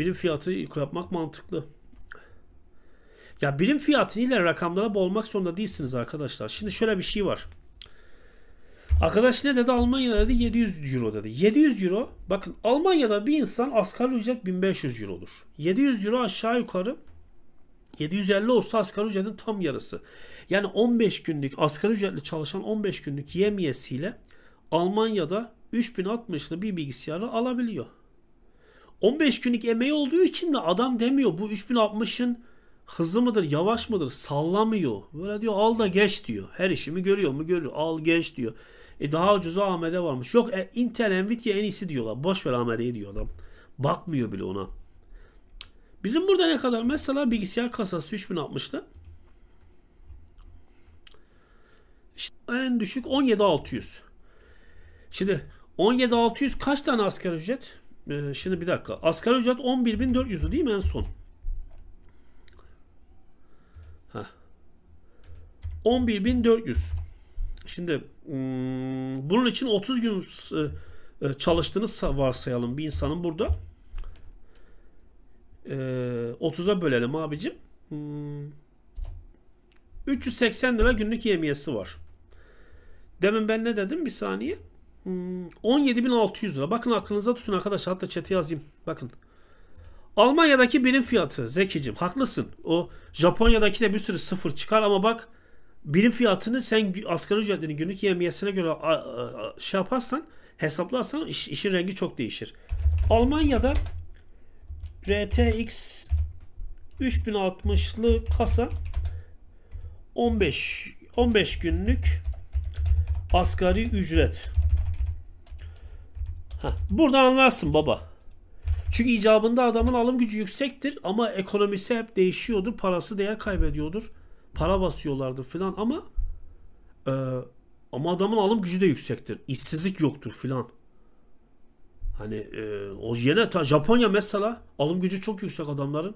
Birim fiyatı yapmak mantıklı. Ya birim fiyatı ile rakamlara boğulmak zorunda değilsiniz arkadaşlar. Şimdi şöyle bir şey var. Arkadaş ne dedi? Almanya'da dedi 700 euro dedi. 700 euro bakın Almanya'da bir insan asgari ücret 1500 euro olur. 700 euro aşağı yukarı 750 olsa asgari ücretin tam yarısı. Yani 15 günlük asgari ücretli çalışan 15 günlük yemyesiyle Almanya'da 3060'lı bir bilgisayarı alabiliyor. 15 günlük emeği olduğu için de adam demiyor bu 3060'ın hızlı mıdır yavaş mıdır sallamıyor. Böyle diyor al da geç diyor. Her işimi görüyor mu görüyor al geç diyor. E daha ucuza AMD varmış. Yok e, Intel Nvidia en iyisi diyorlar. Boş ver AMD'yi diyor adam. Bakmıyor bile ona. Bizim burada ne kadar? Mesela bilgisayar kasası 3060'ta. İşte en düşük 17600. Şimdi 17600 kaç tane asgari ücret? Ee, şimdi bir dakika. Asgari ücret 11.400'dü değil mi en son? 11.400. Şimdi hmm, bunun için 30 gün e, e çalıştığını varsayalım bir insanın burada. 30'a ee, bölelim abicim. 380 hmm. lira günlük yemiyesi var. Demin ben ne dedim? Bir saniye. 17.600 hmm, lira. Bakın aklınıza tutun arkadaşlar. Hatta çete yazayım. Bakın. Almanya'daki birim fiyatı Zekicim haklısın. O Japonya'daki de bir sürü sıfır çıkar ama bak birim fiyatını sen asgari ücretini günlük yemiyesine göre şey yaparsan hesaplarsan iş, işin rengi çok değişir. Almanya'da RTX 3060'lı kasa 15 15 günlük asgari ücret Burada anlarsın baba. Çünkü icabında adamın alım gücü yüksektir ama ekonomisi hep değişiyordur. Parası değer kaybediyordur. Para basıyorlardır filan ama e, ama adamın alım gücü de yüksektir. İşsizlik yoktur filan. Hani e, o yine ta Japonya mesela alım gücü çok yüksek adamların.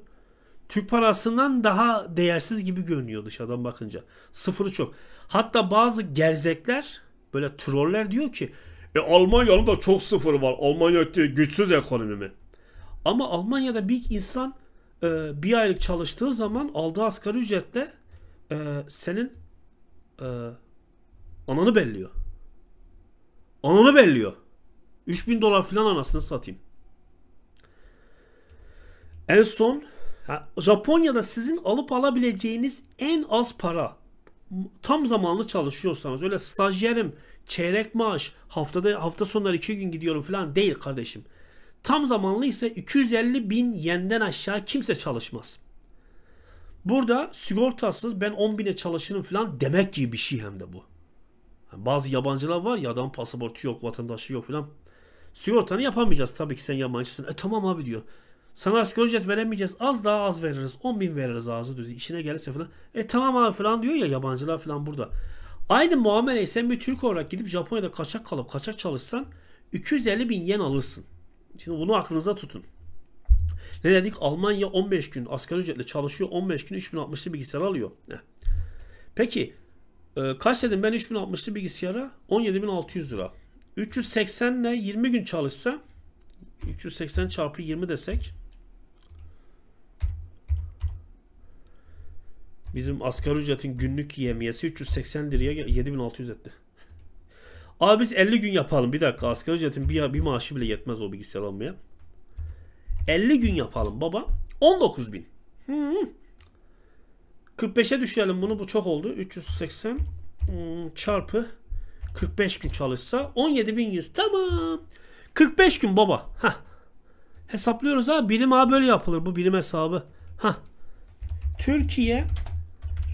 Türk parasından daha değersiz gibi görünüyor dışarıdan bakınca. Sıfırı çok. Hatta bazı gerzekler böyle troller diyor ki e Almanya'nın da çok sıfır var. Almanya diyor güçsüz ekonomi mi? Ama Almanya'da bir insan e, bir aylık çalıştığı zaman aldığı asgari ücretle e, senin e, ananı belliyor. Ananı belliyor. 3000 dolar falan anasını satayım. En son Japonya'da sizin alıp alabileceğiniz en az para tam zamanlı çalışıyorsanız öyle stajyerim, çeyrek maaş, haftada hafta sonları iki gün gidiyorum falan değil kardeşim. Tam zamanlı ise 250 bin yenden aşağı kimse çalışmaz. Burada sigortasız ben 10 bine çalışırım falan demek gibi bir şey hem de bu. Yani bazı yabancılar var ya adam pasaportu yok, vatandaşı yok falan. Sigortanı yapamayacağız tabii ki sen yabancısın. E tamam abi diyor. Sana asgari ücret veremeyeceğiz. Az daha az veririz. 10 bin veririz ağzı düz. İşine gelirse falan. E tamam abi falan diyor ya yabancılar falan burada. Aynı muameleyi sen bir Türk olarak gidip Japonya'da kaçak kalıp kaçak çalışsan 250 bin yen alırsın. Şimdi bunu aklınıza tutun. Ne dedik? Almanya 15 gün asgari ücretle çalışıyor. 15 gün 3060'lı bilgisayar alıyor. Peki e, kaç dedim ben 3060'lı bilgisayara? 17600 lira. 380 ile 20 gün çalışsa 380 çarpı 20 desek Bizim asgari ücretin günlük yemiyesi 380 liraya 7600 etti. Abi biz 50 gün yapalım. Bir dakika asgari ücretin bir, bir maaşı bile yetmez o bilgisayar almaya. 50 gün yapalım baba. 19 bin. Hmm. 45'e düşürelim bunu. Bu çok oldu. 380 hmm, çarpı 45 gün çalışsa 17.100. Tamam. 45 gün baba. Hah. Hesaplıyoruz ha. bilim abi böyle yapılır. Bu bilim hesabı. Hah. Türkiye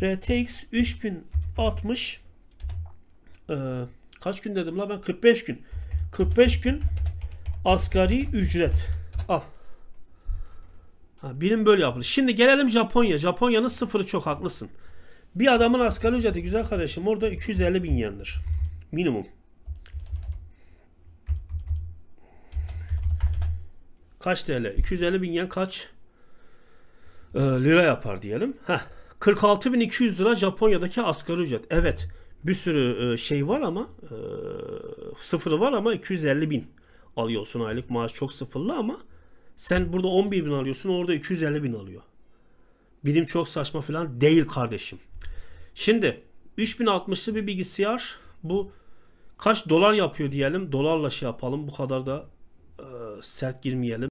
RTX 3060 e, kaç gün dedim la ben 45 gün 45 gün asgari ücret al ha, birim böyle yapılır şimdi gelelim Japonya Japonya'nın sıfırı çok haklısın bir adamın asgari ücreti güzel kardeşim orada 250 bin yendir minimum kaç TL 250 bin yen kaç e, lira yapar diyelim heh 46.200 lira Japonya'daki asgari ücret. Evet bir sürü e, şey var ama e, sıfırı var ama 250 bin alıyorsun aylık maaş çok sıfırlı ama sen burada 11 bin alıyorsun orada 250 bin alıyor. Bilim çok saçma falan değil kardeşim. Şimdi 3060'lı bir bilgisayar bu kaç dolar yapıyor diyelim dolarla şey yapalım bu kadar da e, sert girmeyelim.